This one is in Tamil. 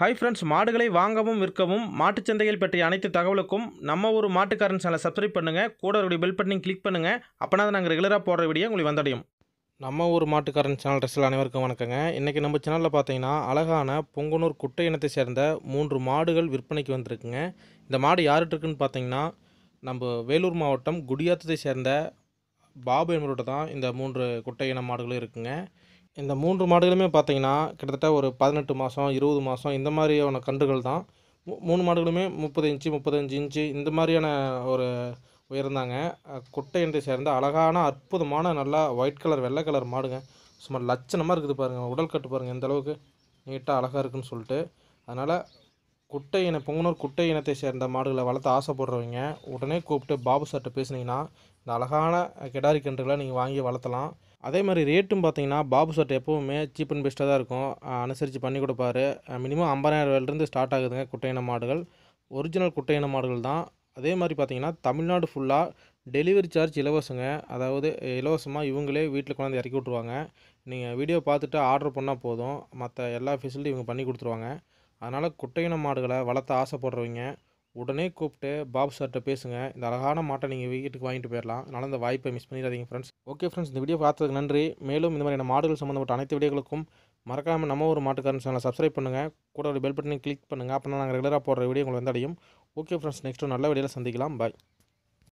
ஹை ஃப்ரெண்ட்ஸ் மாடுகளை வாங்கவும் விற்கவும் மாட்டுச் சந்தைகள் பற்றிய அனைத்து தகவலுக்கும் நம்ம ஒரு மாட்டுக்காரன் சேனலை சப்ஸ்கிரைப் பண்ணுங்கள் கூட ஒரு பெல் பட்டனையும் கிளிக் பண்ணுங்கள் அப்போனா தான் நாங்கள் ரெகுலராக போடுற வீடியோ உங்களுக்கு வந்தடையும் நம்ம ஊர் மாட்டுக்காரன் சேனல் ட்ரெஸ்ஸில் அனைவருக்கும் வணக்கங்க இன்றைக்கி நம்ம சேனலில் பார்த்தீங்கன்னா அழகான பொங்கனூர் குட்டை இனத்தை சேர்ந்த மூன்று மாடுகள் விற்பனைக்கு வந்திருக்குங்க இந்த மாடு யார்கிட்ட பார்த்தீங்கன்னா நம்ம வேலூர் மாவட்டம் குடியாத்தத்தை சேர்ந்த பாபு என்பவர்கிட்ட தான் இந்த மூன்று குட்டை இன மாடுகளும் இருக்குங்க இந்த மூன்று மாடுகளுமே பார்த்தீங்கன்னா கிட்டத்தட்ட ஒரு பதினெட்டு மாதம் இருபது மாதம் இந்த மாதிரியான கன்றுகள் தான் மூணு மாடுகளுமே முப்பது இன்ச்சு முப்பத்தஞ்சு இன்ச்சு இந்த மாதிரியான ஒரு உயர்ந்தாங்க குட்டை என்று சேர்ந்த அழகான அற்புதமான நல்லா ஒயிட் கலர் வெள்ளை கலர் மாடுங்க சும்மா லட்சணமாக இருக்குது பாருங்கள் உடல் கட்டு பாருங்கள் எந்த அளவுக்கு நீட்டாக அழகாக இருக்குன்னு சொல்லிட்டு அதனால் குட்டை இன பொங்கனூர் குட்டை இனத்தை சேர்ந்த மாடுகளை வளர்த்து ஆசைப்படுறவங்க உடனே கூப்பிட்டு பாபு சார்கிட்ட பேசுனீங்கன்னா இந்த அழகான கிடாரி கன்றுகளை நீங்கள் வாங்கி வளர்த்தலாம் அதே மாதிரி ரேட்டும் பார்த்தீங்கன்னா பாபு சட்டை எப்போவுமே சீப் அண்ட் பெஸ்ட்டாக தான் இருக்கும் அனுசரித்து பண்ணி கொடுப்பாரு மினிமம் ஐம்பதாயிரம் ரூபாயிலேருந்து ஸ்டார்ட் ஆகுதுங்க குட்டையின மாடுகள் ஒரிஜினல் குட்டையின மாடுகள் தான் அதே மாதிரி பார்த்தீங்கன்னா தமிழ்நாடு ஃபுல்லாக டெலிவரி சார்ஜ் இலவசங்க அதாவது இலவசமாக இவங்களே வீட்டில் கொண்டாந்து இறக்கி விட்ருவாங்க நீங்கள் வீடியோ பார்த்துட்டு ஆர்டர் பண்ணால் போதும் மற்ற எல்லா ஃபெசிலிட்டி இவங்க பண்ணி கொடுத்துருவாங்க அதனால் குட்டையின மாடுகளை வளர்த்த ஆசைப்படுறவங்க உடனே கூப்பிட்டு பாபு சார்கிட்ட பேசுங்க இந்த அழகான மாட்டை நீங்கள் வீட்டுக்கு வாங்கிட்டு போயிடலாம் அதனால் அந்த வாய்ப்பை மிஸ் பண்ணிடாதீங்க ஃப்ரெண்ட்ஸ் ஓகே ஃப்ரெண்ட்ஸ் இந்த வீடியோ பார்த்ததுக்கு நன்றி மேலும் இந்த மாதிரியான மாடுகள் சம்மந்தப்பட்ட அனைத்து வீடியோகளுக்கும் மறக்காமல் நம்ம ஒரு மாட்டுக்காரன் சேனலை சப்ஸ்கிரைப் பண்ணுங்கள் கூட ஒரு பெல் பட்டனையும் கிளிக் பண்ணுங்கள் அப்போ நாங்கள் ரெகுலராக போடுற வீடியோ உங்களுக்கு வந்து அடையும் ஓகே ஃப்ரெண்ட்ஸ் நெக்ஸ்ட்டு நல்ல வீடியோவில் சந்திக்கலாம் பாய்